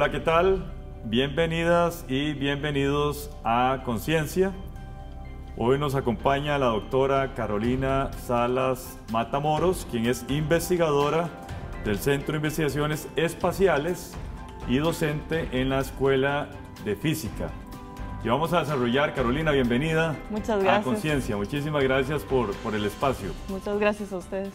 Hola, ¿qué tal? Bienvenidas y bienvenidos a Conciencia. Hoy nos acompaña la doctora Carolina Salas Matamoros, quien es investigadora del Centro de Investigaciones Espaciales y docente en la Escuela de Física. Y vamos a desarrollar, Carolina, bienvenida Muchas a Conciencia. Muchísimas gracias por, por el espacio. Muchas gracias a ustedes.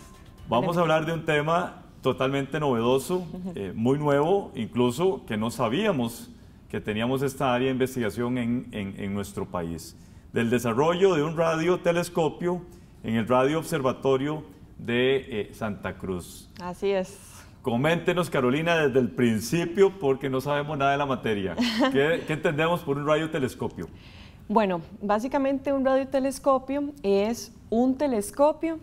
Vamos a hablar de un tema totalmente novedoso, eh, muy nuevo, incluso que no sabíamos que teníamos esta área de investigación en, nuestro país. Del desarrollo de un radiotelescopio en el Radio Observatorio de eh, Santa Cruz. Así es. Coméntenos, Carolina, desde el principio, porque no sabemos nada de la materia. qué entendemos por un radiotelescopio? Bueno, básicamente un radiotelescopio es un telescopio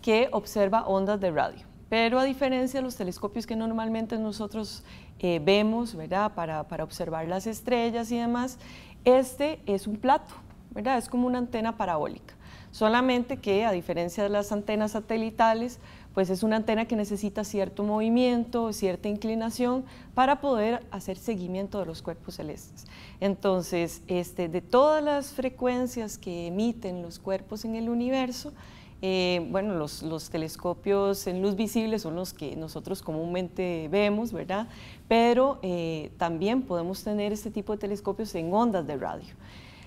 que observa ondas de radio. Pero a diferencia de los telescopios que normalmente nosotros eh, vemos, ¿verdad? Para, observar las estrellas y demás, este es un plato, ¿verdad? Es como una antena parabólica. Solamente que, a diferencia de las antenas satelitales, pues es una antena que necesita cierto movimiento, cierta inclinación para poder hacer seguimiento de los cuerpos celestes. Entonces, este, de todas las frecuencias que emiten los cuerpos en el universo, eh, bueno, los, telescopios en luz visible son los que nosotros comúnmente vemos, ¿verdad? Pero eh, también podemos tener este tipo de telescopios en ondas de radio.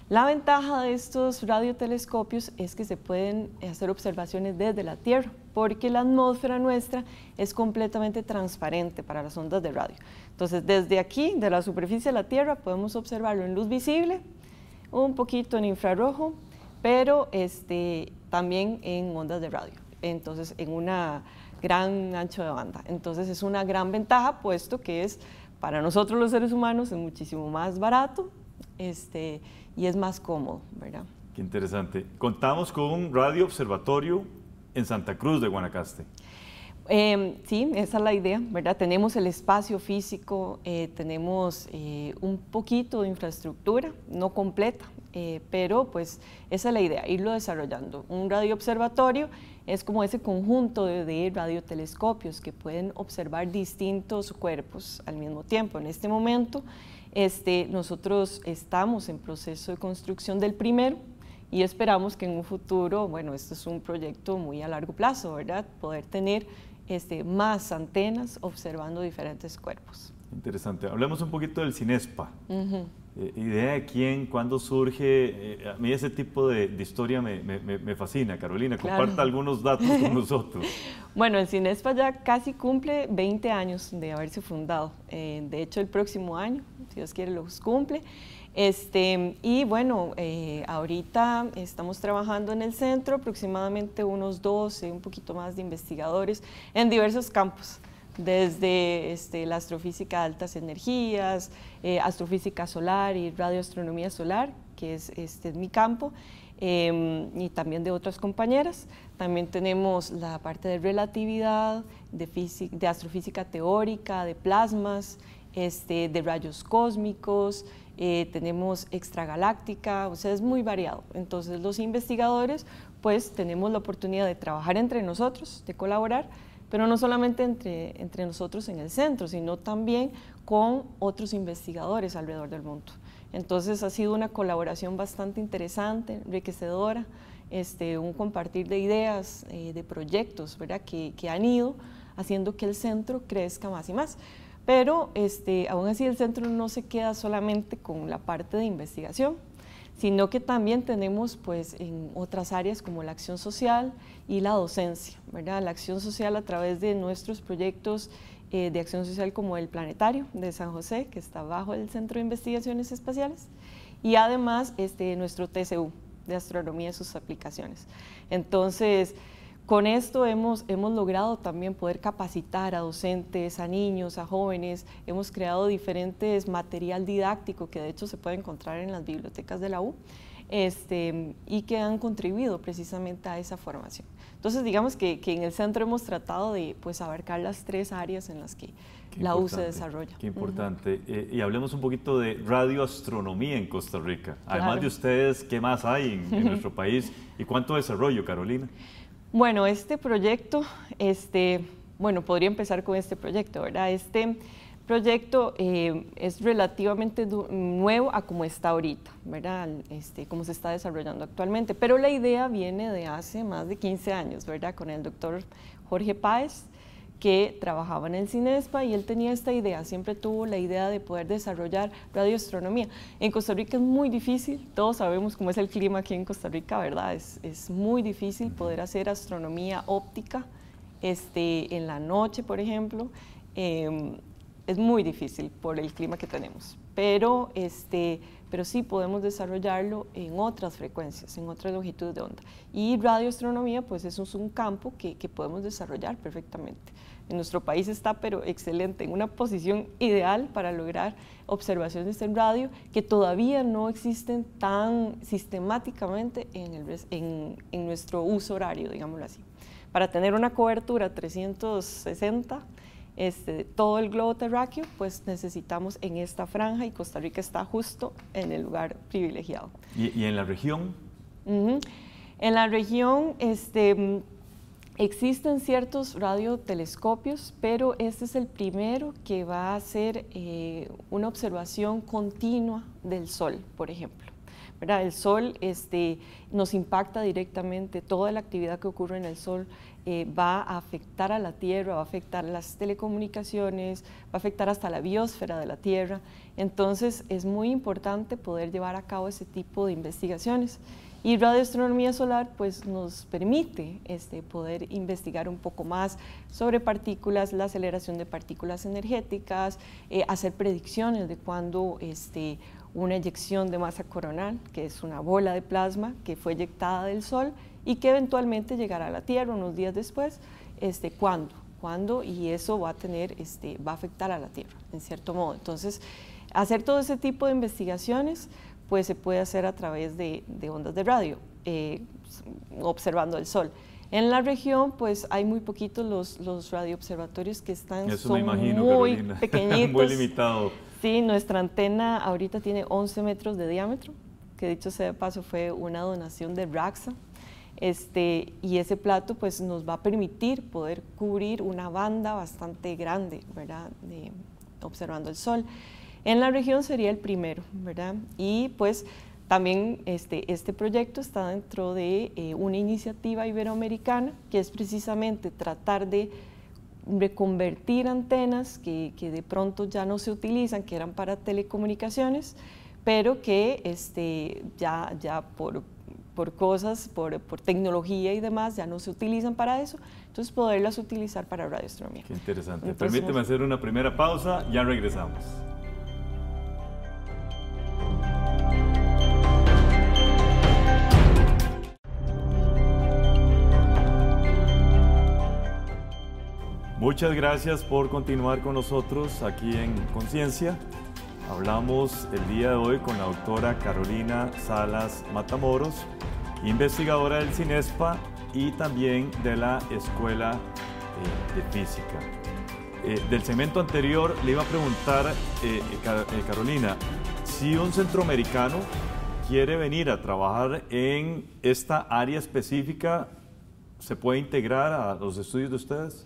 La ventaja de estos radiotelescopios es que se pueden hacer observaciones desde la Tierra, porque la atmósfera nuestra es completamente transparente para las ondas de radio. Entonces, desde aquí, de la superficie de la Tierra, podemos observarlo en luz visible, un poquito en infrarrojo pero este, también en ondas de radio, entonces en una gran ancho de banda. Entonces es una gran ventaja, puesto que es para nosotros los seres humanos es muchísimo más barato este, y es más cómodo, ¿verdad? Qué interesante. Contamos con un radio observatorio en Santa Cruz de Guanacaste. Em, sí, esa es la idea, ¿verdad? Tenemos el espacio físico, eh, tenemos eh, un poquito de infraestructura, no completa, eh, pero pues esa es la idea, irlo desarrollando. Un radioobservatorio es como ese conjunto de, radiotelescopios que pueden observar distintos cuerpos al mismo tiempo. En este momento, este, nosotros estamos en proceso de construcción del primero, y esperamos que en un futuro, bueno, esto es un proyecto muy a largo plazo, ¿verdad? Poder tener este, más antenas observando diferentes cuerpos. Interesante. Hablemos un poquito del Cinespa. Eh, ¿Idea de quién? ¿Cuándo surge? Eh, a mí ese tipo de, historia me, me, fascina. Carolina, comparta algunos datos con nosotros. bueno, el Cinespa ya casi cumple 20 años de haberse fundado. Eh, de hecho, el próximo año, si Dios quiere, los cumple. Este, y bueno, eh, ahorita estamos trabajando en el centro aproximadamente unos 12, un poquito más de investigadores en diversos campos, desde este, la astrofísica de altas energías, eh, astrofísica solar y radioastronomía solar, que es, este, mi campo, em, y también de otras compañeras. También tenemos la parte de relatividad, de astrofísica teórica, de plasmas, este, de rayos cósmicos, eh, tenemos extragaláctica, o sea, es muy variado. Entonces los investigadores pues tenemos la oportunidad de trabajar entre nosotros, de colaborar, pero no solamente entre, nosotros en el centro, sino también con otros investigadores alrededor del mundo. Entonces ha sido una colaboración bastante interesante, enriquecedora, este, un compartir de ideas, eh, de proyectos ¿verdad? Que, que han ido haciendo que el centro crezca más y más. Pero este, aún así el centro no se queda solamente con la parte de investigación, sino que también tenemos pues en otras áreas como la acción social y la docencia, ¿verdad? La acción social a través de nuestros proyectos eh, de acción social como el Planetario de San José, que está bajo el Centro de Investigaciones Espaciales, y además este, nuestro TCU de Astronomía y sus aplicaciones. Entonces, con esto hemos, logrado también poder capacitar a docentes, a niños, a jóvenes. Hemos creado diferentes material didáctico que de hecho se puede encontrar en las bibliotecas de la U este, y que han contribuido precisamente a esa formación. Entonces digamos que, en el centro hemos tratado de pues, abarcar las tres áreas en las que la U se desarrolla. Qué importante. Eh, y hablemos un poquito de radioastronomía en Costa Rica. Además de ustedes, ¿qué más hay en nuestro país? ¿Y cuánto desarrollo, Carolina? Bueno, este proyecto, este, bueno, podría empezar con este proyecto, ¿verdad? Este proyecto eh, es relativamente nuevo a como está ahorita, ¿verdad? Este, como se está desarrollando actualmente, pero la idea viene de hace más de 15 años, ¿verdad? Con el doctor Jorge Páez, que trabajaba en el Cinespa y él tenía esta idea, siempre tuvo la idea de poder desarrollar radioastronomía. En Costa Rica es muy difícil, todos sabemos cómo es el clima aquí en Costa Rica, ¿verdad? Es, muy difícil poder hacer astronomía óptica este, en la noche, por ejemplo. Em, es muy difícil por el clima que tenemos pero, este, pero sí podemos desarrollarlo en otras frecuencias, en otras longitudes de onda. Y radioastronomía, pues eso es un campo que, podemos desarrollar perfectamente. En nuestro país está, pero excelente, en una posición ideal para lograr observaciones en radio que todavía no existen tan sistemáticamente en, en nuestro uso horario, digámoslo así. Para tener una cobertura 360, este, todo el globo terráqueo, pues necesitamos en esta franja y Costa Rica está justo en el lugar privilegiado. ¿Y, en la región? En la región este, existen ciertos radiotelescopios, pero este es el primero que va a hacer eh, una observación continua del Sol, por ejemplo. El sol este, nos impacta directamente, toda la actividad que ocurre en el sol eh, va a afectar a la Tierra, va a afectar las telecomunicaciones, va a afectar hasta la biosfera de la Tierra. Entonces es muy importante poder llevar a cabo ese tipo de investigaciones. Y radioastronomía solar pues, nos permite este, poder investigar un poco más sobre partículas, la aceleración de partículas energéticas, eh, hacer predicciones de cuándo este, una eyección de masa coronal, que es una bola de plasma que fue eyectada del Sol, y que eventualmente llegará a la Tierra unos días después, este, ¿cuándo? ¿Cuándo? Y eso va a tener, este, va a afectar a la Tierra, en cierto modo. Entonces, hacer todo ese tipo de investigaciones, pues se puede hacer a través de, ondas de radio, eh, observando el Sol. En la región, pues hay muy poquitos los, los radioobservatorios que están, son muy pequeñitos. muy limitado. Sí, nuestra antena ahorita tiene 11 metros de diámetro, que dicho sea de paso fue una donación de Raxa, este, y ese plato pues nos va a permitir poder cubrir una banda bastante grande, ¿verdad? observando el sol. En la región sería el primero, ¿verdad? Y pues también este, este proyecto está dentro de eh, una iniciativa iberoamericana que es precisamente tratar de reconvertir antenas que, que, de pronto ya no se utilizan, que eran para telecomunicaciones, pero que este, ya, ya por, por cosas, por, tecnología y demás, ya no se utilizan para eso, entonces poderlas utilizar para radioastronomía. Qué interesante. Permíteme hacer una primera pausa, ya regresamos. Muchas gracias por continuar con nosotros aquí en Conciencia. Hablamos el día de hoy con la doctora Carolina Salas Matamoros, investigadora del CINESPA y también de la Escuela eh, de Física. Eh, del segmento anterior le iba a preguntar, eh, Carolina, si un centroamericano quiere venir a trabajar en esta área específica, ¿se puede integrar a los estudios de ustedes?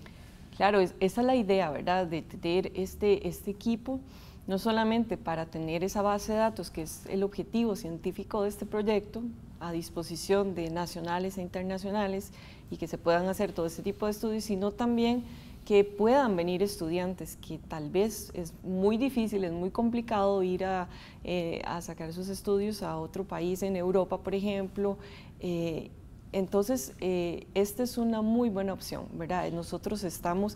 Claro, esa es la idea, ¿verdad? De tener este, este equipo no solamente para tener esa base de datos, que es el objetivo científico de este proyecto, a disposición de nacionales e internacionales y que se puedan hacer todo ese tipo de estudios, sino también que puedan venir estudiantes, que tal vez es muy difícil, es muy complicado ir a, eh, sacar sus estudios a otro país, en Europa, por ejemplo. Eh, entonces, eh, esta es una muy buena opción, ¿verdad? Nosotros estamos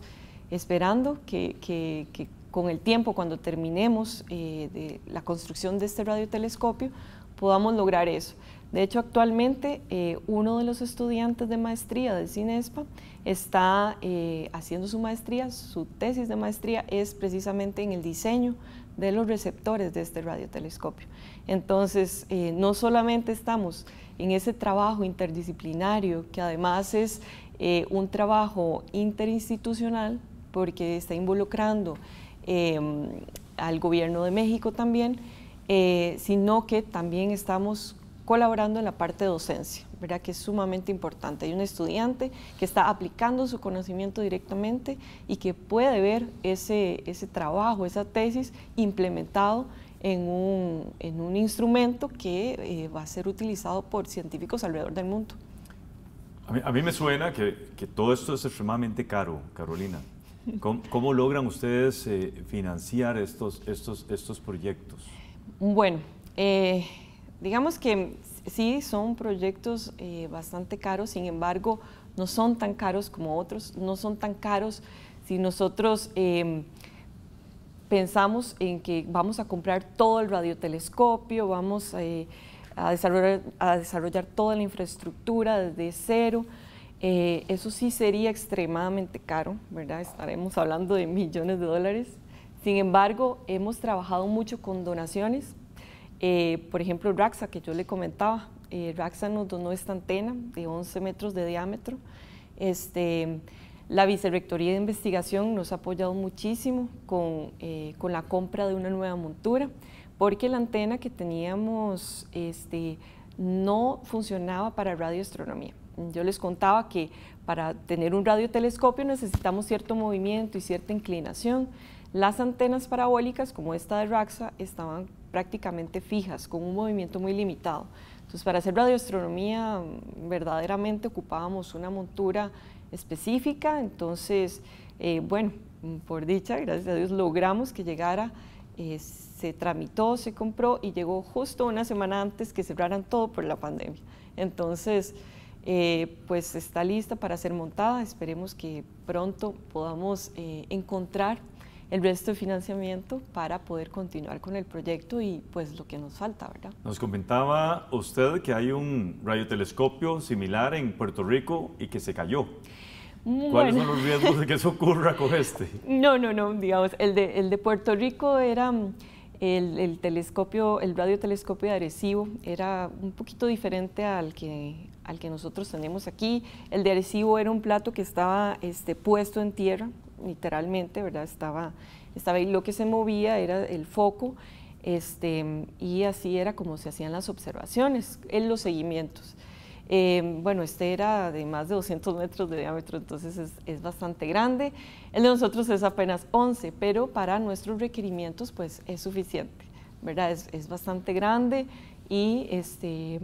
esperando que, que con el tiempo, cuando terminemos de la construcción de este radiotelescopio, podamos lograr eso. De hecho, actualmente eh, uno de los estudiantes de maestría del CINESPA está eh, haciendo su maestría, su tesis de maestría es precisamente en el diseño de los receptores de este radiotelescopio. Entonces, eh, no solamente estamos en ese trabajo interdisciplinario, que además es un trabajo interinstitucional, porque está involucrando em, al gobierno de México también, sino que también estamos colaborando en la parte de docencia, ¿verdad? que es sumamente importante. Hay un estudiante que está aplicando su conocimiento directamente y que puede ver ese, ese trabajo, esa tesis implementado en un, instrumento que eh, va a ser utilizado por científicos alrededor del mundo. A mí, me suena que, todo esto es extremadamente caro, Carolina. ¿Cómo, logran ustedes eh, financiar estos, estos, estos proyectos? Bueno, eh, Digamos que sí son proyectos eh, bastante caros, sin embargo, no son tan caros como otros, no son tan caros si nosotros em, pensamos en que vamos a comprar todo el radiotelescopio, vamos eh, a, desarrollar, toda la infraestructura desde cero. Eh, eso sí sería extremadamente caro, ¿verdad? Estaremos hablando de millones de dólares. Sin embargo, hemos trabajado mucho con donaciones eh, por ejemplo, Raxa, que yo le comentaba, eh, Raxa nos donó esta antena de 11 metros de diámetro. Este, la Vicerrectoría de Investigación nos ha apoyado muchísimo con, eh, con, la compra de una nueva montura, porque la antena que teníamos este, no funcionaba para radioastronomía. Yo les contaba que para tener un radiotelescopio necesitamos cierto movimiento y cierta inclinación. Las antenas parabólicas, como esta de Raxa, estaban prácticamente fijas, con un movimiento muy limitado. Entonces, para hacer radioastronomía, mm, verdaderamente ocupábamos una montura específica, entonces, eh, bueno, mm, por dicha, gracias a Dios, logramos que llegara, eh, se tramitó, se compró y llegó justo una semana antes que cerraran todo por la pandemia. Entonces, eh, pues está lista para ser montada, esperemos que pronto podamos encontrar el resto de financiamiento para poder continuar con el proyecto y pues lo que nos falta, ¿verdad? Nos comentaba usted que hay un radiotelescopio similar en Puerto Rico y que se cayó. ¿Cuáles son los riesgos de que eso ocurra con este? No, no, no, digamos, el de, Puerto Rico era... Mm, el, telescopio, el radiotelescopio de Arecibo era un poquito diferente al que, al que nosotros tenemos aquí. El de Arecibo era un plato que estaba este, puesto en tierra, literalmente, ¿verdad? Estaba, estaba ahí, lo que se movía era el foco, este, y así era como se hacían las observaciones, en los seguimientos. Em, bueno, este era de más de 200 metros de diámetro, entonces es, bastante grande. El de nosotros es apenas 11, pero para nuestros requerimientos pues es suficiente, ¿verdad? Es, bastante grande y este,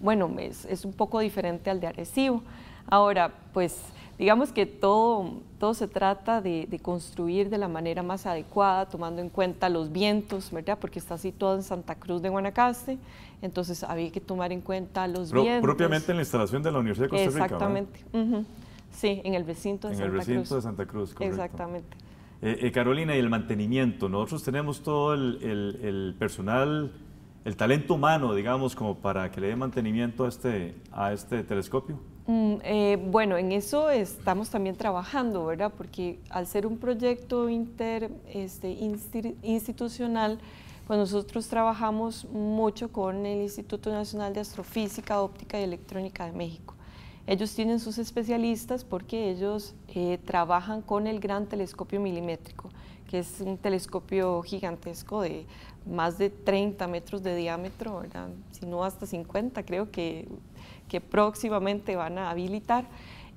bueno, es, es, un poco diferente al de Arecibo. Ahora, pues Digamos que todo, todo se trata de, construir de la manera más adecuada, tomando en cuenta los vientos, ¿verdad? Porque está situado en Santa Cruz de Guanacaste, entonces había que tomar en cuenta los vientos. Propiamente en la instalación de la Universidad de Costa Rica. Exactamente. Sí, en el recinto de Santa Cruz. En el recinto de Santa Cruz, correcto. Exactamente. Eh, eh, Carolina, y el mantenimiento. Nosotros tenemos todo el, el, personal, el talento humano, digamos, como para que le dé mantenimiento este, a este telescopio. Mm, eh, bueno, en eso estamos también trabajando, ¿verdad? Porque al ser un proyecto inter, este, institucional, pues nosotros trabajamos mucho con el Instituto Nacional de Astrofísica, Óptica y Electrónica de México. Ellos tienen sus especialistas porque ellos eh, trabajan con el gran telescopio milimétrico, que es un telescopio gigantesco de más de 30 metros de diámetro, ¿verdad? si no hasta 50 creo que que próximamente van a habilitar.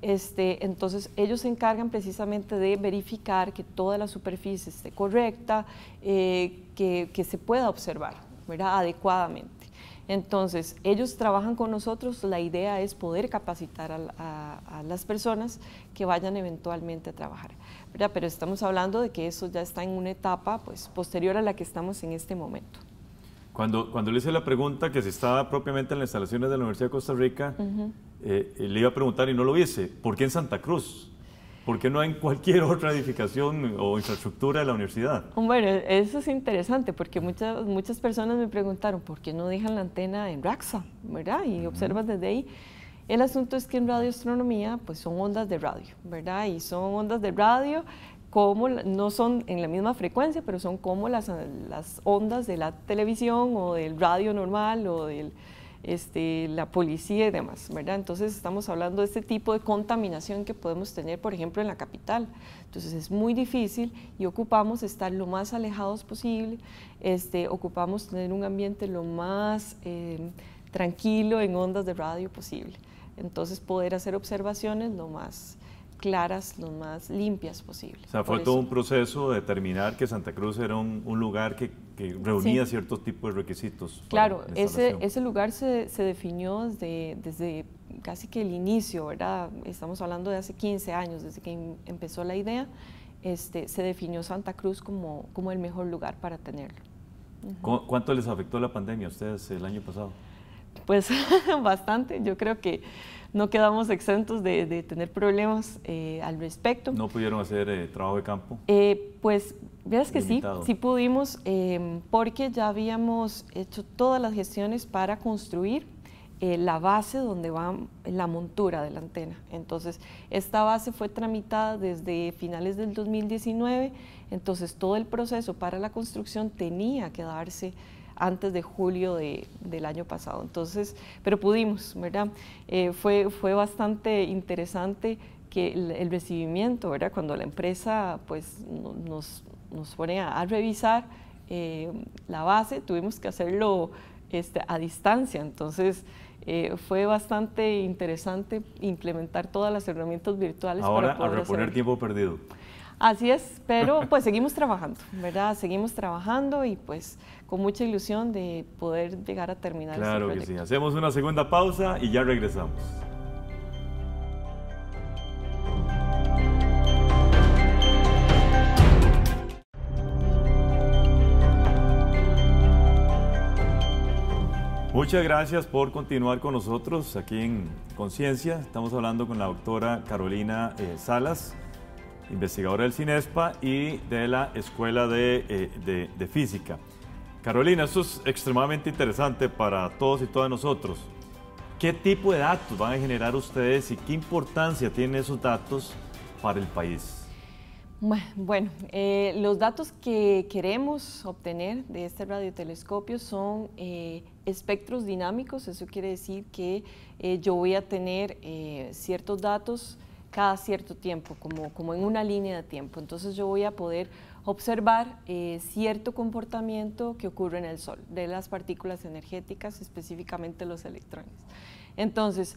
Este, entonces ellos se encargan precisamente de verificar que toda la superficie esté correcta, eh, que, se pueda observar ¿verdad? adecuadamente. Entonces ellos trabajan con nosotros, la idea es poder capacitar a, las personas que vayan eventualmente a trabajar. Pero estamos hablando de que eso ya está en una etapa pues, posterior a la que estamos en este momento. Cuando, cuando le hice la pregunta que si estaba propiamente en las instalaciones de la Universidad de Costa Rica, eh, le iba a preguntar y no lo hice, ¿por qué en Santa Cruz? ¿Por qué no en cualquier otra edificación o infraestructura de la universidad? Bueno, eso es interesante porque muchas, muchas personas me preguntaron por qué no dejan la antena en Raxa, ¿verdad? Y observas desde ahí. El asunto es que en radioastronomía, pues son ondas de radio, ¿verdad? Y son ondas de radio no son en la misma frecuencia, pero son como las, ondas de la televisión o del radio normal o de este, la policía y demás, ¿verdad? Entonces estamos hablando de este tipo de contaminación que podemos tener, por ejemplo, en la capital. Entonces es muy difícil y ocupamos estar lo más alejados posible, este, ocupamos tener un ambiente lo más em, tranquilo en ondas de radio posible. Entonces poder hacer observaciones lo más claras, lo más limpias posible. O sea, fue todo un proceso de determinar que Santa Cruz era un, lugar que, reunía ciertos tipos de requisitos. Claro, ese, lugar se, definió desde, casi que el inicio, ¿verdad? Estamos hablando de hace 15 años, desde que empezó la idea, este, se definió Santa Cruz como, como el mejor lugar para tenerlo. ¿Cuánto les afectó la pandemia a ustedes el año pasado? Pues bastante, yo creo que no quedamos exentos de, tener problemas eh, al respecto. ¿No pudieron hacer eh, trabajo de campo? Eh, pues, veas que sí, sí pudimos, em, porque ya habíamos hecho todas las gestiones para construir la base donde va la montura de la antena. Entonces, esta base fue tramitada desde finales del 2019, entonces todo el proceso para la construcción tenía que darse antes de julio de, del año pasado. Entonces, pero pudimos, ¿verdad? Eh, fue, fue bastante interesante que el, recibimiento, ¿verdad? Cuando la empresa pues nos, nos, pone a, revisar eh, la base, tuvimos que hacerlo este, a distancia, entonces eh, fue bastante interesante implementar todas las herramientas virtuales. para poder a reponer tiempo perdido. Así es, pero pues seguimos trabajando, ¿verdad? Seguimos trabajando y pues con mucha ilusión de poder llegar a terminar. Este claro que sí. Hacemos una segunda pausa y ya regresamos. Muchas gracias por continuar con nosotros aquí en Conciencia. Estamos hablando con la doctora Carolina eh, Salas, investigadora del CINESPA y de la Escuela eh, de, Física. Carolina, esto es extremadamente interesante para todos y todas nosotros. ¿Qué tipo de datos van a generar ustedes y qué importancia tienen esos datos para el país? Bueno, eh, los datos que queremos obtener de este radiotelescopio son eh, espectros dinámicos, eso quiere decir que yo voy a tener ciertos datos cada cierto tiempo, como, en una línea de tiempo. Entonces yo voy a poder observar eh, cierto comportamiento que ocurre en el Sol, de las partículas energéticas, específicamente los electrones. Entonces,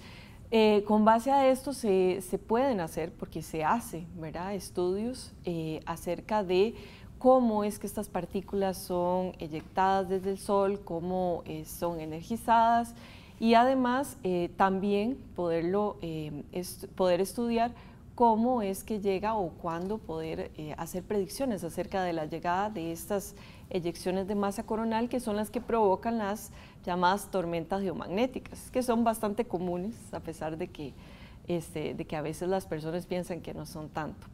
eh, con base a esto se, pueden hacer, porque se hace, ¿verdad? Estudios eh, acerca de cómo es que estas partículas son eyectadas desde el Sol, cómo son energizadas, y además eh, también poderlo, eh, poder estudiar cómo es que llega o cuándo poder eh, hacer predicciones acerca de la llegada de estas eyecciones de masa coronal que son las que provocan las llamadas tormentas geomagnéticas, que son bastante comunes a pesar de que, este, de que a veces las personas piensan que no son tanto.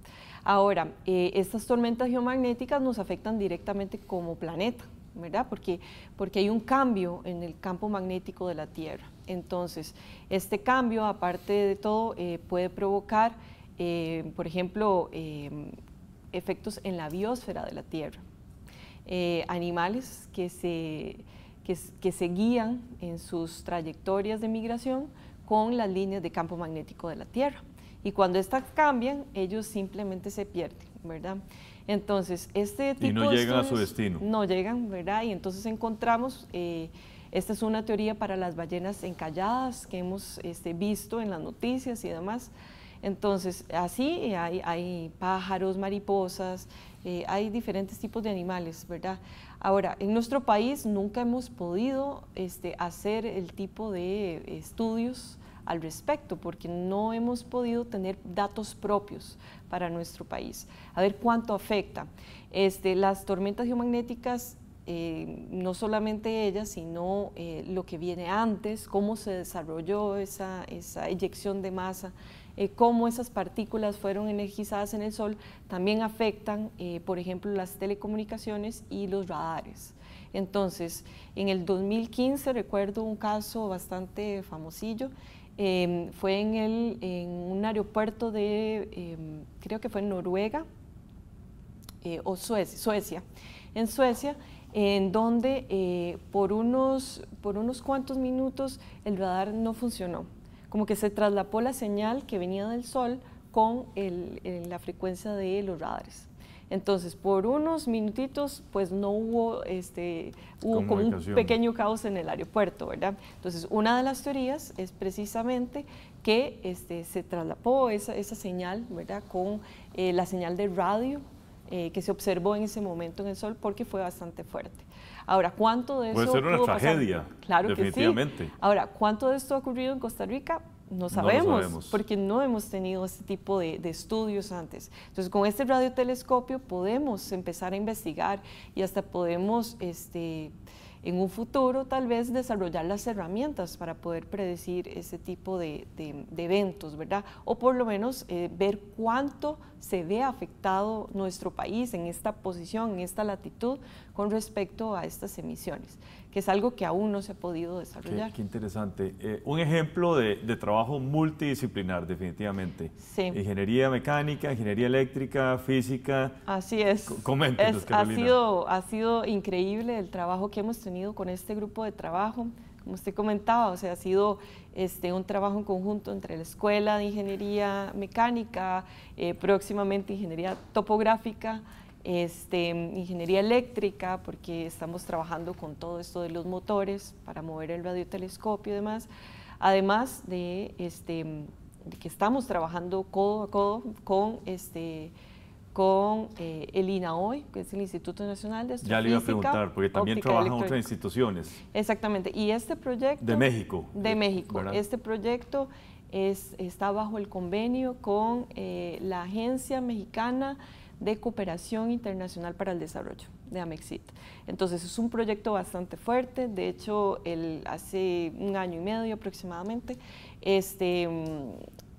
Ahora, estas tormentas geomagnéticas nos afectan directamente como planeta, ¿verdad? Porque, porque hay un cambio en el campo magnético de la Tierra. Entonces, este cambio, aparte de todo, eh, puede provocar, eh, por ejemplo, eh, efectos en la biosfera de la Tierra. animales que se, que se guían en sus trayectorias de migración con las líneas de campo magnético de la Tierra. Y cuando estas cambian, ellos simplemente se pierden, ¿verdad? Entonces, este tipo Y no llegan a su destino. No llegan, ¿verdad? Y entonces encontramos, eh, esta es una teoría para las ballenas encalladas que hemos este, visto en las noticias y demás. Entonces, así hay, pájaros, mariposas, eh, hay diferentes tipos de animales, ¿verdad? Ahora, en nuestro país nunca hemos podido este, hacer el tipo de eh, estudios al respecto, porque no hemos podido tener datos propios para nuestro país. A ver cuánto afecta. Este, las tormentas geomagnéticas, eh, no solamente ellas, sino eh, lo que viene antes, cómo se desarrolló esa, esa eyección de masa, eh, cómo esas partículas fueron energizadas en el Sol, también afectan, por ejemplo, las telecomunicaciones y los radares. Entonces, en el 2015 recuerdo un caso bastante famosillo, em, fue en, un aeropuerto de, em, creo que fue en Noruega eh, o Suecia, en Suecia, en donde eh, por, unos, cuantos minutos el radar no funcionó, como que se traslapó la señal que venía del sol con la frecuencia de los radares. Entonces, por unos minutitos, pues no hubo, este, hubo como un pequeño caos en el aeropuerto, ¿verdad? Entonces, una de las teorías es precisamente que este, se traslapó esa, señal, ¿verdad? Con eh, la señal de radio eh, que se observó en ese momento en el sol porque fue bastante fuerte. Ahora, ¿cuánto de eso Puede ser una tragedia, Claro que sí. Ahora, ¿cuánto de esto ha ocurrido en Costa Rica? No sabemos, porque no hemos tenido este tipo de, estudios antes. Entonces, con este radiotelescopio podemos empezar a investigar y hasta podemos, este, en un futuro, tal vez desarrollar las herramientas para poder predecir ese tipo de, eventos, ¿verdad? O por lo menos eh, ver cuánto se ve afectado nuestro país en esta posición, en esta latitud, con respecto a estas emisiones que es algo que aún no se ha podido desarrollar. Qué, interesante. Eh, un ejemplo de, trabajo multidisciplinar, definitivamente. Sí. Ingeniería mecánica, ingeniería eléctrica, física. Así es. es, ha, sido, ha sido increíble el trabajo que hemos tenido con este grupo de trabajo. Como usted comentaba, o sea, ha sido este, un trabajo en conjunto entre la Escuela de Ingeniería Mecánica, eh, próximamente Ingeniería Topográfica, este, ingeniería eléctrica, porque estamos trabajando con todo esto de los motores para mover el radiotelescopio y demás, además de, este, que estamos trabajando codo a codo con, este, con eh, el INAOI, que es el Instituto Nacional de Astrofísica. Ya le iba a preguntar, porque también trabajan otras instituciones. Exactamente, y este proyecto... De México. De eh, México. Este proyecto está bajo el convenio con eh, la Agencia Mexicana de Cooperación Internacional para el Desarrollo de AMEXIT. Entonces es un proyecto bastante fuerte, de hecho hace un año y medio aproximadamente, este, mm,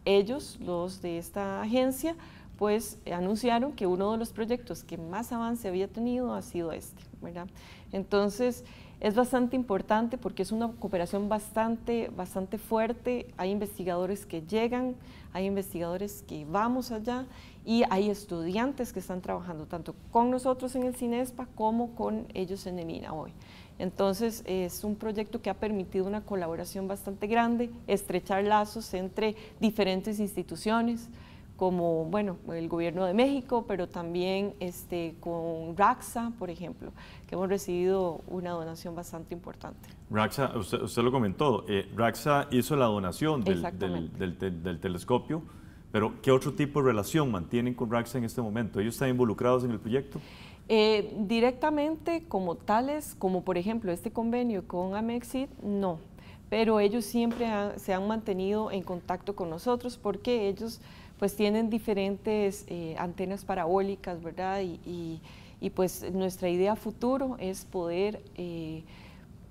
ellos, los de esta agencia, pues anunciaron que uno de los proyectos que más avance había tenido ha sido este, ¿verdad? Entonces, es bastante importante porque es una cooperación bastante, bastante fuerte. Hay investigadores que llegan, hay investigadores que vamos allá y hay estudiantes que están trabajando tanto con nosotros en el CINESPA como con ellos en el hoy. Entonces es un proyecto que ha permitido una colaboración bastante grande, estrechar lazos entre diferentes instituciones, como bueno, el gobierno de México, pero también este, con Raxa, por ejemplo, que hemos recibido una donación bastante importante. Raxa, usted, lo comentó, eh, Raxa hizo la donación del, del, telescopio, pero ¿qué otro tipo de relación mantienen con Raxa en este momento? ¿Ellos están involucrados en el proyecto? Eh, directamente como tales, como por ejemplo este convenio con Amexit, no, pero ellos siempre se han mantenido en contacto con nosotros porque ellos pues tienen diferentes eh, antenas parabólicas, ¿verdad? Y, pues nuestra idea futuro es poder eh,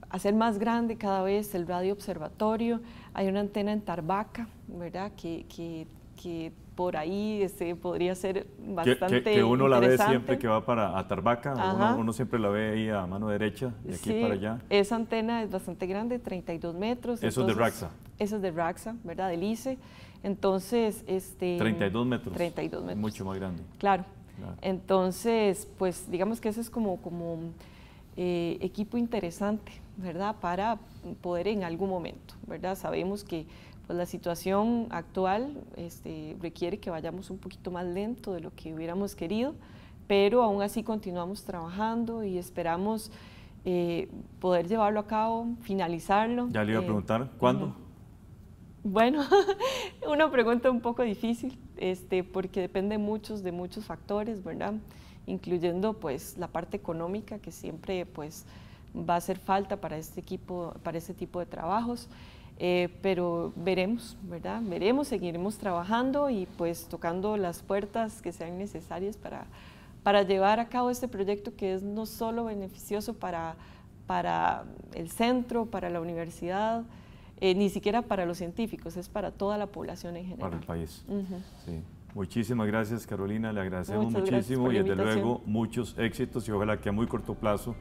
hacer más grande cada vez el radio observatorio. Hay una antena en Tarbaca, ¿verdad? Que, por ahí este, podría ser bastante que, que uno la ve siempre que va para a Tarbaca, uno, siempre la ve ahí a mano derecha, de aquí para allá. Esa antena es bastante grande, 32 metros. Eso es de Raxa. Eso es de Raxa, ¿verdad? Del ICE. Entonces, este... 32 metros. 32 metros. Mucho más grande. Claro. Entonces, pues digamos que ese es como, como eh, equipo interesante, ¿verdad? Para poder en algún momento, ¿verdad? Sabemos que pues, la situación actual este, requiere que vayamos un poquito más lento de lo que hubiéramos querido, pero aún así continuamos trabajando y esperamos eh, poder llevarlo a cabo, finalizarlo. Ya le iba a eh, preguntar, ¿cuándo? Bueno, una pregunta un poco difícil, este, porque depende de muchos factores, ¿verdad? Incluyendo pues la parte económica que siempre pues va a hacer falta para este para este tipo de trabajos. Eh, pero veremos, Veremos, seguiremos trabajando y pues, tocando las puertas que sean necesarias para, llevar a cabo este proyecto que es no solo beneficioso para el centro, para la universidad, eh, ni siquiera para los científicos, es para toda la población en general. Para el país. Muchísimas gracias Carolina, le agradecemos muchísimo y desde luego muchos éxitos y ojalá que a muy corto plazo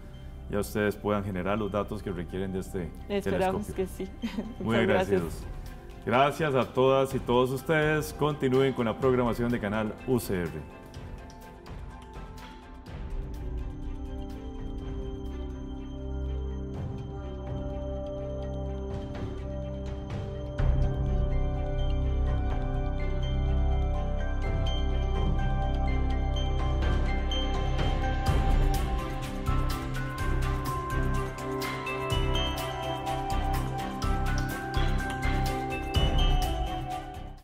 ya ustedes puedan generar los datos que requieren de este Esperamos que sí. Muy agradecidos. Gracias. gracias a todas y todos ustedes. Continúen con la programación de Canal UCR.